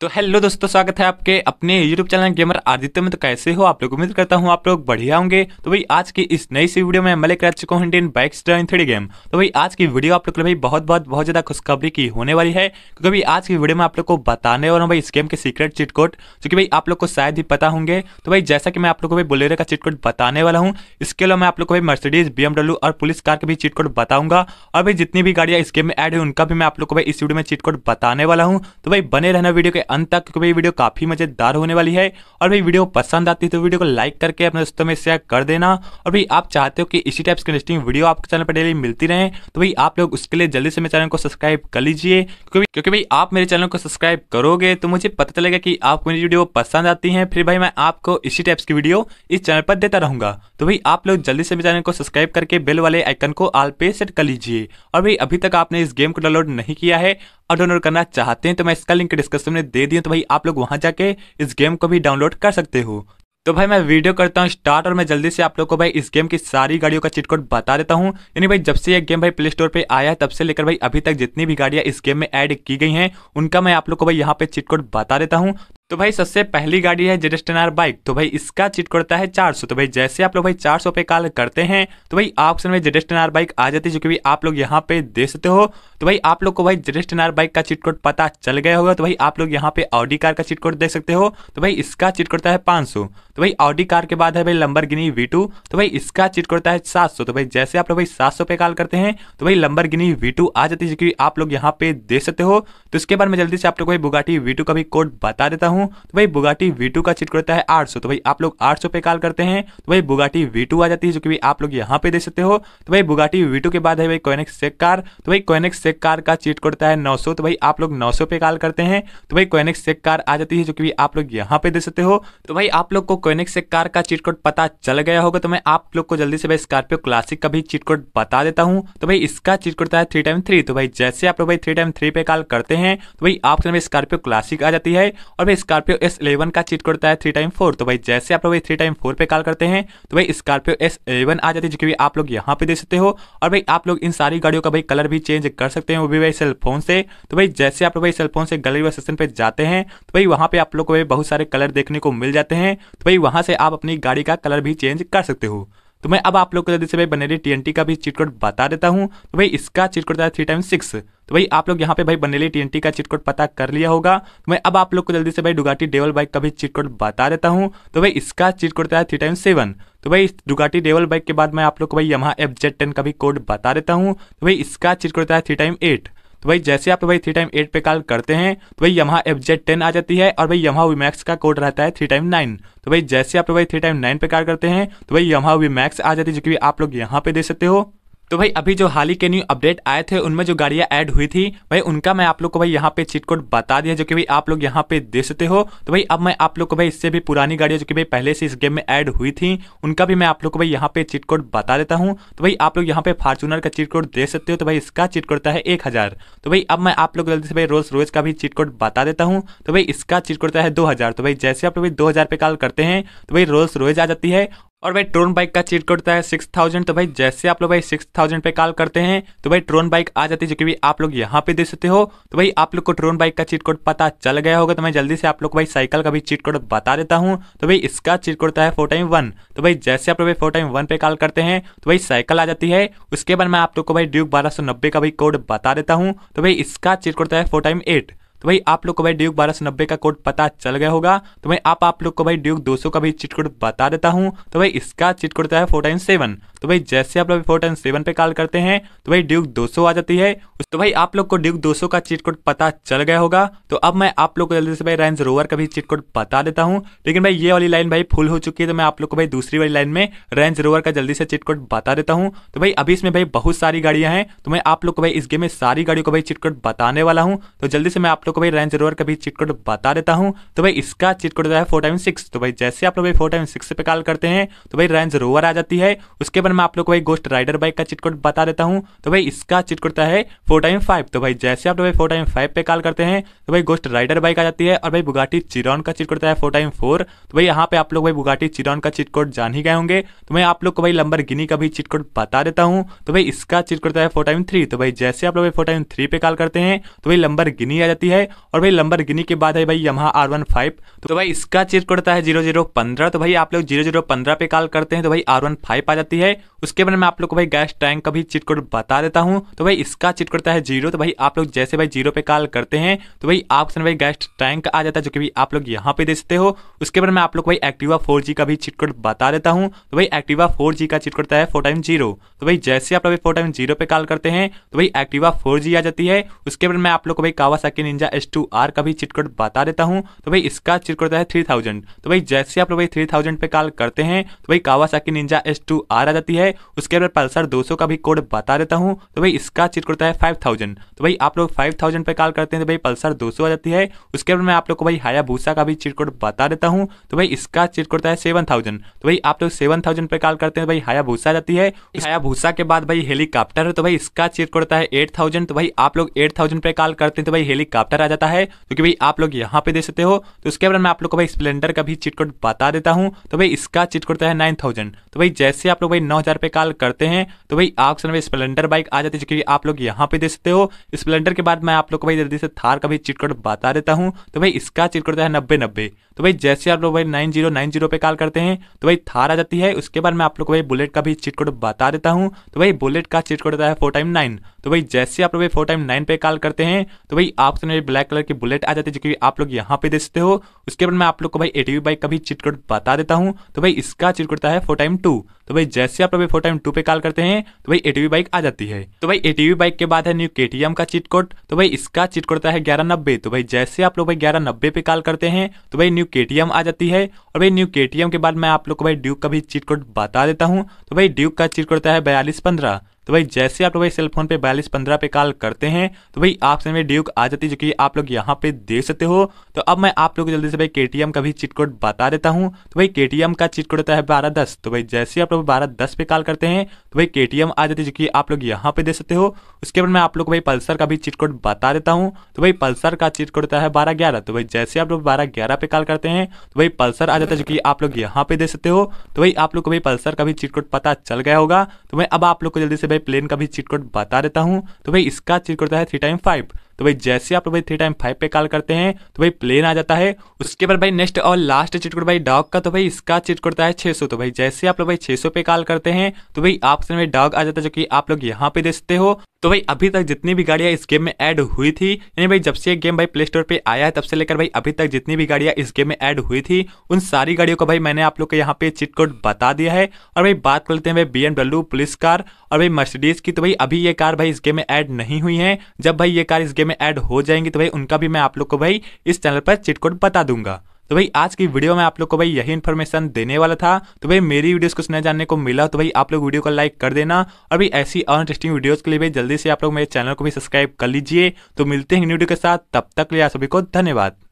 तो हेलो दोस्तों स्वागत है आपके अपने यूट्यूब चैनल गेमर आदित्य में तो कैसे हो आप लोग उम्मीद करता हूँ आप लोग बढ़िया होंगे तो भाई आज की इस नई सी वीडियो में मलिक लेकर चुका हूँ इंडियन बाइक स्टाइन थ्री गेम तो भाई आज की वीडियो आप लोग भाई बहुत बहुत बहुत ज़्यादा खुशखबरी की होने वाली है क्योंकि भाई आज की वीडियो में आप लोग को बताने वाला हूँ भाई इस गेम के सीक्रेट चिट जो भाई आप लोग को शायद ही पता होंगे तो भाई जैसा कि मैं आप लोग को भाई बोलेरो का चिट बताने वाला हूँ इसके अलावा मैं आप लोग को भाई मर्सिडीज बी और पुलिस कार के भी चिट बताऊंगा और भाई जितनी भी गाड़ियाँ इस गेम में एड है उनका भी मैं आप लोग को भाई इस वीडियो में चिट बताने वाला हूँ तो भाई बने रहना वीडियो के अंत तक क्योंकि वीडियो काफ़ी मज़ेदार होने वाली है और भाई वीडियो पसंद आती है तो वीडियो को लाइक करके अपने दोस्तों में शेयर कर देना और भाई आप चाहते हो कि इसी टाइप्स की इंटरेस्टिंग वीडियो आपके चैनल पर डेली मिलती रहे तो भाई आप लोग उसके लिए जल्दी से मेरे चैनल को सब्सक्राइब कर लीजिए क्योंकि क्योंकि भाई आप मेरे चैनल को सब्सक्राइब करोगे तो मुझे पता चलेगा कि आपको मेरी वीडियो पसंद आती है फिर भाई मैं आपको इसी टाइप्स की वीडियो इस चैनल पर देता रहूंगा तो भाई आप लोग जल्दी से मेरे चैनल को सब्सक्राइब करके बेल वाले आइकन को आल पे सेट कर लीजिए और भाई अभी तक आपने इस गेम को डाउनलोड नहीं किया है और डाउनलोड करना चाहते हैं तो मैं इसका लिंक डिस्क्रिप्शन में दे दिए तो भाई आप लोग वहां जाके इस गेम को भी डाउनलोड कर सकते हो तो भाई मैं वीडियो करता हूँ स्टार्ट और मैं जल्दी से आप लोग को भाई इस गेम की सारी गाड़ियों का चिटकोट बता देता हूँ यानी भाई जब से ये गेम भाई प्ले स्टोर पे आया है तब से लेकर भाई अभी तक जितनी भी गाड़ियाँ इस गेम में ऐड की गई हैं उनका मैं आप लोग को भाई यहाँ पे चिट बता देता हूँ तो भाई सबसे पहली गाड़ी है जेड बाइक तो भाई इसका चिट करता है 400 तो भाई जैसे आप लोग भाई 400 पे कॉल करते हैं तो भाई ऑप्शन में जेड बाइक आ जाती है जो कि भी आप लोग यहाँ पे दे सकते हो तो भाई आप लोग को भाई जेड बाइक का चिट कोड पता चल गया होगा तो भाई आप लोग यहाँ पे ऑडी कार का चिट कोड देख सकते हो तो भाई इसका चिट करता है पाँच तो भाई ऑडी कार के बाद है भाई लंबर गिनी तो भाई इसका चिट करता है सात तो भाई जैसे आप लोग भाई सात पे कॉल करते हैं तो भाई लंबर गिनी आ जाती है जो कि आप लोग यहाँ पे दे सकते हो तो इसके बाद में जल्दी से आप लोग भाई बुगाटी वी का भी कोड बता देता हूँ हूँ तो भाई बुगाटी वी का चिट करता है 800 तो भाई आप लोग आठ पे कॉल करते हैं तो भाई बुगाटी वी आ जाती है जो कि भी आप लोग यहाँ पे दे सकते हो तो भाई बुगाटी वी के बाद है भाई कोनेक्स सेक कार तो भाई कोनेक्स सेक कार का चिट करता है 900 तो भाई आप लोग 900 पे कॉल करते हैं तो भाई कोनेक्स सेक कार आ जाती है जो कि आप लोग यहाँ पे दे सकते हो तो भाई आप लोग को कोनेक्स सेक कार का चिट कोड पता चल गया होगा तो मैं आप लोग को जल्दी से भाई स्कॉर्पियो क्लासिक का भी चिट कोड बता देता हूँ तो भाई इसका चिट कोड है थ्री टाइम थ्री तो भाई जैसे आप लोग भाई थ्री टाइम थ्री पे कॉल करते हैं तो भाई आपके स्कॉर्पियो क्लासिक आ जाती है और भाई स्कॉर्पियो एस इलेवन का चीट करता है थ्री टाइम फोर तो भाई जैसे आप लोग भाई थ्री टाइम फोर पे कॉल करते हैं तो भाई स्कॉर्पियो एस इलेवन आ जाती है जो कि आप लोग यहाँ पे दे सकते हो और भाई आप लोग इन सारी गाड़ियों का भाई कलर भी चेंज कर सकते हैं वो भी भाई सेलफोन से तो भाई जैसे आप लोग भाई सेलफोन से गैलरी व सेशन पे जाते हैं तो भाई वहाँ पे आप लोग को बहुत सारे कलर देखने को मिल जाते हैं तो भाई वहाँ से आप अपनी गाड़ी का कलर भी चेंज कर सकते हो तो मैं अब आप लोग को जल्दी से भाई बनेली टी का भी चीट कोड बता देता हूँ तो भाई इसका चीट कोड था थ्री टाइम सिक्स तो भाई आप लोग यहाँ पे भाई बनेली टी का चिट कोड पता कर लिया होगा तो मैं अब आप लोग को जल्दी से भाई डुगाटी डेवल बाइक का भी चिट कोड बता देता हूँ तो भाई इसका चिट कोड था थ्री टाइम सेवन तो भाई डुगाटी डेवल बाइक के बाद मैं आप लोग को भाई यहाँ एफ जेड टेन का भी कोड बता देता हूँ तो भाई इसका चिट कोड था थ्री टाइम एट तो भाई जैसे आप भाई थ्री टाइम एट पे कॉल करते हैं तो भाई यहाँ एफ जेड टेन आ जाती है और भाई यहाँ वी मैक्स का कोड रहता है थ्री टाइम नाइन तो भाई जैसे आप भाई थ्री टाइम नाइन पे कॉल करते हैं तो भाई यहाँ वी मैक्स आ जाती है जो कि आप लोग यहाँ पे दे सकते हो तो भाई अभी जो हाल ही के न्यू अपडेट आए थे उनमें जो गाड़ियां ऐड हुई थी भाई उनका मैं आप लोग को भाई यहाँ पे चिट कोड बता दिया जो कि भाई आप लोग यहाँ पे दे सकते हो तो भाई अब मैं आप लोग को भाई इससे भी पुरानी गाड़ियां जो कि भाई पहले से इस गेम में ऐड हुई थी उनका भी मैं आप लोग को भाई यहाँ पे चिट कोड बता देता हूँ तो भाई आप लोग यहाँ पे फार्चूनर का चिट कोड दे सकते हो तो भाई इसका चिट कोड है एक तो भाई अब मैं आप लोग जल्दी से भाई रोज रोज का भी चिट कोड बता देता हूँ तो भाई इसका चिट कोड है दो तो भाई जैसे आप लोग दो हजार पे कॉल करते हैं तो भाई रोज रोज आ जाती है और भाई ट्रोन बाइक का चीट कोड होता है सिक्स थाउजेंड तो भाई जैसे आप लोग भाई सिक्स थाउजेंड पे कॉल करते हैं तो भाई ट्रोन बाइक आ जाती है जो कि भी आप लोग यहाँ पे दे सकते हो तो भाई आप लोग को ट्रोन बाइक का चीट कोड पता चल गया होगा तो मैं जल्दी से आप लोग को भाई साइकिल का भी चीट कोड बता देता हूँ तो भाई इसका चीट कोड होता है फोर टाइम वन तो भाई जैसे आप लोग भाई फोर टाइम वन पे कॉल करते हैं तो भाई साइकिल आ जाती है उसके बाद मैं आप लोग को भाई ड्यूक बारह का भी कोड बता देता हूँ तो भाई इसका चीट कोड होता है फोर टाइम एट तो भाई आप लोग को भाई ड्यूक बारह सौ नब्बे का कोड पता चल गया होगा तो भाई आप आप लोग को भाई ड्यूक दो सौ का भी चिट कोड बता देता हूँ तो भाई इसका चिट कोड तो है फोर टाइम सेवन तो भाई जैसे आप लोग फोर टाइम सेवन पे कॉल करते हैं तो भाई ड्यूक 200 आ जाती है तो भाई आप लोग को ड्यूक 200 का चीट कोड पता चल गया होगा तो अब मैं आप लोग को जल्दी से भाई रेंज रोवर का भी चीट कोड बता देता हूँ लेकिन भाई ये वाली लाइन भाई फुल हो चुकी है तो मैं आप लोग को भाई दूसरी वाली लाइन में रेंज रोवर का जल्दी से चीट कोड बता देता हूँ तो भाई अभी इसमें भाई बहुत सारी गाड़ियां हैं तो मैं आप लोग को भाई इस गेम में सारी गाड़ियों को भाई चिट कोड बताने वाला हूँ तो जल्दी से मैं आप लोग को भाई रेंज रोवर का भी चिट कोड बता देता हूँ तो भाई इसका चिट कोड है फोर टाइम सिक्स तो भाई जैसे आप लोग भाई फोर टाइम सिक्स पे कॉल करते हैं तो भाई रेंज रोवर आ जाती है उसके बाद मैं आप लोग को भाई गोस्ट राइडर बाइक का चिटकोड बता देता हूँ तो भाई इसका चिटकोड है फोर टाइम फाइव तो भाई जैसे आप लोग फोर टाइम फाइव पे कॉल करते हैं तो भाई गोस्ट राइडर बाइक आ जाती है और भाई बुगाटी चिरॉन का चिटकोड है फोर टाइम फोर तो भाई यहाँ पे आप लोग भाई बुगाटी चिरॉन का चिटकोड जान ही गए होंगे तो मैं आप लोग को भाई लंबर गिनी का भी चिटकोड बता देता हूँ तो भाई इसका चिटकोड है फोर टाइम थ्री तो भाई जैसे आप लोग फोर टाइम थ्री पे कॉल करते हैं तो भाई लंबर गिनी आ जाती है और भाई लंबर गिनी के बाद है भाई यमहा आर वन फाइव तो भाई इसका चिटकोड है जीरो जीरो पंद्रह तो भाई आप लोग जीरो जीरो पंद्रह पे कॉल करते हैं तो भाई आर वन फाइव आ जाती है okay उसके बारे में आप लोग को भाई गैस टैंक का भी चिट बता देता हूँ तो भाई इसका चिट है जीरो तो भाई आप लोग जैसे भाई जीरो पे कॉल करते हैं तो भाई ऑप्शन भाई गैस टैंक आ जाता है जो कि आप लोग यहाँ पे देखते सकते हो उसके बारे में आप लोग भाई एक्टिवा फोर का भी चिट बता देता हूँ तो भाई एक्टिवा फोर का चिट है फोर टाइम जीरो तो भाई जैसे आप लोग फोर टाइम जीरो पे कॉल करते हैं तो भाई एक्टिवा फोर आ जाती है उसके बाद में आप लोग को भाई कावासाकी निंजा एस का भी चिट बता देता हूँ तो भाई इसका चिट है थ्री तो भाई जैसे आप लोग भाई थ्री पे कॉल करते हैं तो भाई कावासाकी निंजा एस आ जाती है उसके बाद पल्सर 200 का भी कोड बता देता हूँ तो भाई इसका चिट होता है 5000 तो भाई आप लोग 5000 पे कॉल करते हैं तो भाई पल्सर 200 आ जाती है उसके बाद मैं आप लोग को भाई हाया भूसा का भी चिट कोड बता देता हूँ तो भाई इसका चिट होता है सेवन तो भाई आप लोग 7000 पे कॉल करते हैं भाई हाया भूसा जाती है हाया भूसा के बाद भाई हेलीकॉप्टर तो भाई इसका चिट कोड होता है एट तो भाई आप लोग एट पे कॉल करते हैं तो भाई हेलीकॉप्टर आ जाता है क्योंकि भाई आप लोग यहाँ पे दे सकते हो तो उसके बाद मैं आप लोग को भाई स्प्लेंडर का भी चिटकोट बता देता हूँ तो भाई इसका चिटकोट है नाइन तो भाई जैसे आप लोग भाई नौ स्प्लेंडर पे कॉल करते हैं तो भाई ऑप्शन में स्प्लेंडर बाइक आ जाती है जो कि आप लोग यहाँ पे दे सकते हो स्प्लेंडर के बाद मैं आप लोग को भाई जल्दी से थार का भी चिटकोट बता देता हूँ तो भाई इसका चिटकोट तो है नब्बे नब्बे तो भाई जैसे आप लोग भाई नाइन जीरो नाइन जीरो पे कॉल करते हैं तो भाई थार आ जाती है उसके बाद मैं आप लोग को भाई बुलेट का भी चिट कोड बता देता हूँ तो भाई बुलेट का चिट कोड होता है फोर टाइम नाइन तो भाई जैसे आप लोग भाई फोर टाइम नाइन पे कॉल करते हैं तो भाई आपके सामने ब्लैक कलर की बुलेट आ जाती है जो कि आप लोग यहाँ पे देखते हो उसके बाद मैं आप लोग को भाई एटीवी बाइक का भी चिट कोड बता देता हूँ तो भाई इसका चिट कोड होता है फोर टाइम टू तो भाई जैसे आप लोग फोर टाइम टू पे कॉल करते हैं तो भाई एटीवी बाइक आ जाती है तो भाई एटीवी बाइक के बाद है न्यू केटीएम का चिट कोड तो भाई इसका चिट कोड होता है ग्यारह नब्बे तो भाई जैसे आप लोग भाई ग्यारह नब्बे पे कॉल करते हैं तो भाई न्यू के आ जाती है और भाई न्यू के के बाद मैं आप लोग को भाई ड्यूक का भी चीट कोड बता देता हूँ तो भाई ड्यूक का चीट कोड होता है बयालीस पंद्रह तो भाई जैसे आप लोग भाई सेल फोन पे बयालीस पंद्रह पे कॉल करते हैं तो भाई आपसे में ड्यूक आ जाती है जो कि आप लोग यहाँ पे देख सकते हो तो अब मैं आप लोग जल्दी से भाई केटीएम का भी चिट कोड बता देता हूँ तो भाई के का चिट कोड होता है बारह दस तो भाई जैसे आप लोग बारह दस पे कॉल करते हैं तो भाई के आ जाती है जो कि आप लोग यहाँ पे देख सकते हो उसके बाद मैं आप लोग भाई पल्सर का भी चिट कोड बता देता हूँ तो भाई पल्सर का चिट कोड होता है बारह ग्यारह तो भाई जैसे आप लोग बारह ग्यारह पे कॉल करते हैं तो भाई पल्सर आ जाता है जो कि आप लोग यहाँ पे देख सकते हो तो भाई आप लोग को भाई पल्सर का भी चिट कोड पता चल गया होगा तो भाई अब आप लोग को जल्दी से भाई प्लेन का भी चीट कोड बता देता हूँ तो भाई इसका चीट कोड है थ्री टाइम फाइव तो भाई जैसे आप भाई थ्री टाइम फाइव पे कॉल करते हैं तो भाई प्लेन आ जाता है उसके बाद भाई नेक्स्ट और लास्ट चिटकोट भाई डॉग का तो भाई इसका चिटकोट होता है छह तो भाई जैसे आप लोग भाई छः पे कॉल करते हैं तो भाई आपसे भाई डॉग आ जाता है जो कि आप लोग यहाँ पे देखते हो तो भाई अभी तक जितनी भी गाड़ियाँ इस गेम में ऐड हुई थी यानी भाई जब से ये गेम भाई प्ले स्टोर पर आया है तब से लेकर भाई अभी तक जितनी भी गाड़ियाँ इस गेम में ऐड हुई थी उन सारी गाड़ियों को भाई मैंने आप लोग को यहाँ पे चिट कोड बता दिया है और भाई बात कर लेते हैं भाई बी पुलिस कार और भाई मर्सिडीज की तो भाई अभी ये कार भाई इस गेम में ऐड नहीं हुई है जब भाई ये कार इस गेम में ऐड हो जाएंगी तो भाई उनका भी मैं आप लोग को भाई इस चैनल पर चिट कोड बता दूंगा तो भाई आज की वीडियो में आप लोग को भाई यही इन्फॉर्मेशन देने वाला था तो भाई मेरी वीडियोस कुछ नया जानने को मिला तो भाई आप लोग वीडियो को लाइक कर देना और भाई ऐसी और इंटरेस्टिंग वीडियोस के लिए भाई जल्दी से आप लोग मेरे चैनल को भी सब्सक्राइब कर लीजिए तो मिलते हैं वीडियो के साथ तब तक लिया सभी को धन्यवाद